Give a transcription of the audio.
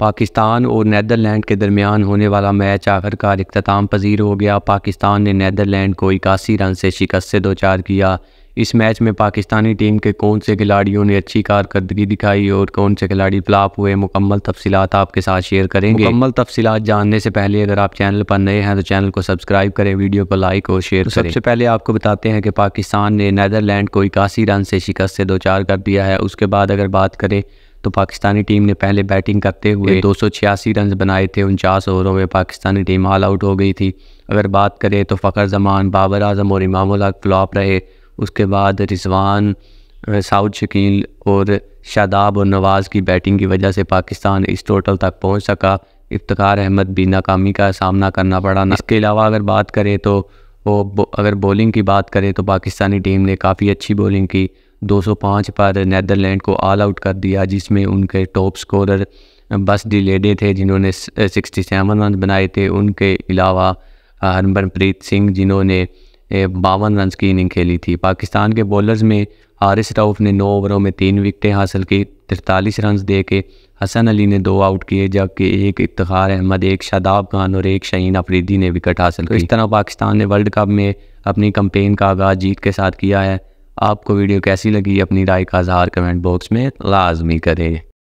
पाकिस्तान और नैदरलैंड के दरमियान होने वाला मैच आखिरकार अख्ताम पजीर हो गया पाकिस्तान ने नैदरलैंड को इक्यासी रन से शिकस्त से दो चार किया इस मैच में पाकिस्तानी टीम के कौन से खिलाड़ियों ने अच्छी कारकर्दगी दिखाई और कौन से खिलाड़ी फ्लाप हुए मुकम्मल तफसीत आपके साथ शेयर करेंगे मुकम्मल तफसीत जानने से पहले अगर आप चैनल पर नए हैं तो चैनल को सब्सक्राइब करें वीडियो को लाइक और शेयर तो सबसे पहले आपको बताते हैं कि पाकिस्तान ने नैदरलैंड को इक्यासी रन से शिकस्त से दो चार कर दिया है उसके बाद अगर बात करें तो पाकिस्तानी टीम ने पहले बैटिंग करते हुए दो रन बनाए थे उनचास ओवरों में पाकिस्तानी टीम ऑल आउट हो गई थी अगर बात करें तो फ़खर जमान बाबर आजम और इमामुल फ्लॉप रहे उसके बाद रिजवान साउद शकील और शादाब और नवाज़ की बैटिंग की वजह से पाकिस्तान इस टोटल तक पहुंच सका इफ्तार अहमद भी नाकामी का सामना करना पड़ा इसके अलावा अगर बात करें तो वो अगर बॉलिंग की बात करें तो पाकिस्तानी टीम ने काफ़ी अच्छी बॉलिंग की 205 पर नैदरलैंड को ऑल आउट कर दिया जिसमें उनके टॉप स्कोरर बस डिलेडे थे जिन्होंने 67 रन बनाए थे उनके अलावा हरमनप्रीत सिंह जिन्होंने बावन रन की इनिंग खेली थी पाकिस्तान के बॉलर्स में आरिस राउफ ने नौ ओवरों में तीन विकटें हासिल की तिरतालीस रन दे के हसन अली ने दो आउट किए जबकि एक इफ्तार अहमद एक शादाब खान और एक शहीन अफरीदी ने विकेट हासिल तो किया इस तरह पाकिस्तान ने वर्ल्ड कप में अपनी कंपेन का आगाज़ जीत के साथ किया है आपको वीडियो कैसी लगी अपनी राय का इजहार कमेंट बॉक्स में लाजमी करें